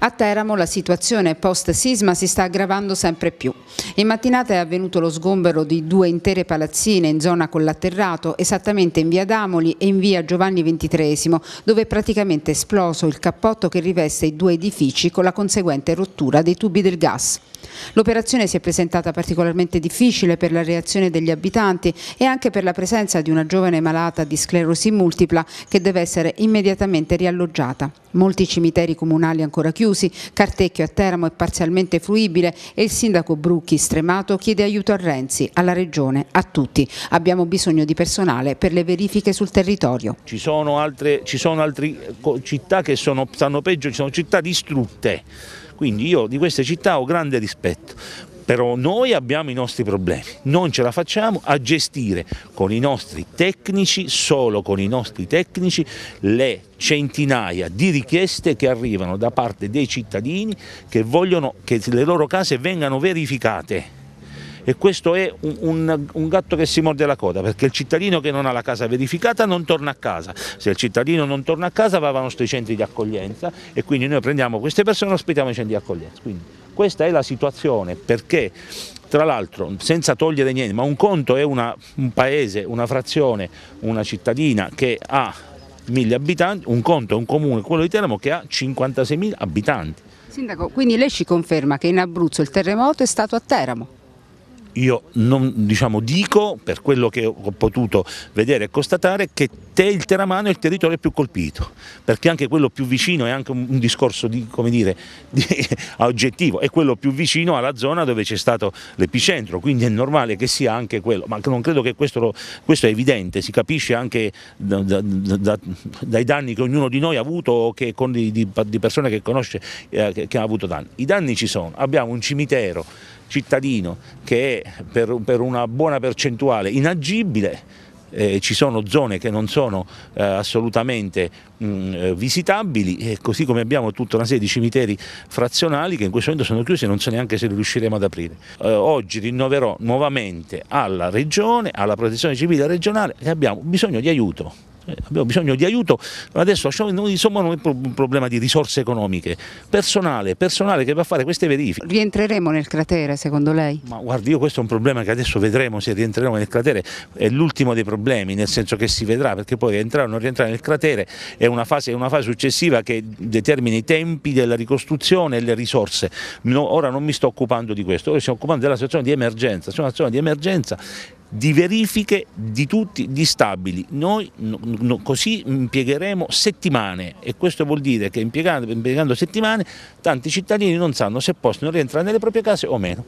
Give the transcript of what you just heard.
A Teramo la situazione post-sisma si sta aggravando sempre più. In mattinata è avvenuto lo sgombero di due intere palazzine in zona collaterrato, esattamente in via Damoli e in via Giovanni XXIII, dove è praticamente esploso il cappotto che riveste i due edifici con la conseguente rottura dei tubi del gas. L'operazione si è presentata particolarmente difficile per la reazione degli abitanti e anche per la presenza di una giovane malata di sclerosi multipla che deve essere immediatamente rialloggiata. Molti cimiteri comunali ancora chiusi chiusi, Cartecchio a Teramo è parzialmente fruibile e il sindaco Brucchi, stremato, chiede aiuto a Renzi, alla Regione, a tutti. Abbiamo bisogno di personale per le verifiche sul territorio. Ci sono altre, ci sono altre eh, città che sono, stanno peggio, ci sono città distrutte quindi io di queste città ho grande rispetto, però noi abbiamo i nostri problemi, non ce la facciamo a gestire con i nostri tecnici, solo con i nostri tecnici, le centinaia di richieste che arrivano da parte dei cittadini che vogliono che le loro case vengano verificate e questo è un, un, un, gatto che si morde la coda perché il cittadino che non ha la casa verificata non torna a casa, se il cittadino non torna a casa va ai nostri centri di accoglienza e quindi noi prendiamo queste persone e ospitiamo i centri di accoglienza. Quindi questa è la situazione perché tra l'altro senza togliere niente, ma un conto è una, un paese, una frazione, una cittadina che ha mille abitanti, un conto è un comune, quello di Teramo, che ha 56.000 abitanti. Sindaco, quindi lei ci conferma che in Abruzzo il terremoto è stato a Teramo? io non, diciamo, dico, per quello che ho potuto vedere e constatare, che il Teramano è il territorio più colpito, perché anche quello più vicino è anche un discorso di, dire, di, oggettivo, è quello più vicino alla zona dove c'è stato l'epicentro, quindi è normale che sia anche quello, ma non credo che questo, lo, questo è evidente, si capisce anche da, da, da, dai danni che ognuno di noi ha avuto o che, con, di, di, persone che conosce eh, che, che ha avuto danni. I danni ci sono, abbiamo un cimitero cittadino che è per, per una buona percentuale inagibile, eh, ci sono zone che non sono eh, assolutamente mh, mm, eh, visitabili, e così come abbiamo tutta una serie di cimiteri frazionali che in questo momento sono chiusi e non so neanche se li riusciremo ad aprire. Eh, oggi rinnoverò nuovamente alla Regione, alla Protezione Civile regionale che abbiamo bisogno di aiuto. Eh, abbiamo bisogno di aiuto, adesso insomma non è un problema di risorse economiche, personale, personale che va a fare queste verifiche. Rientreremo nel cratere secondo lei? Ma guardi io questo è un problema che adesso vedremo se rientreremo nel cratere, è l'ultimo dei problemi nel senso che si vedrà perché poi rientrare o non rientrare nel cratere è una fase, è una fase successiva che determina i tempi della ricostruzione e le risorse, no, ora non mi sto occupando di questo, ora stiamo occupando della situazione di emergenza, situazione di emergenza di verifiche di tutti gli stabili. Noi no, no, così impiegheremo settimane e questo vuol dire che impiegando, impiegando settimane tanti cittadini non sanno se possono rientrare nelle proprie case o meno.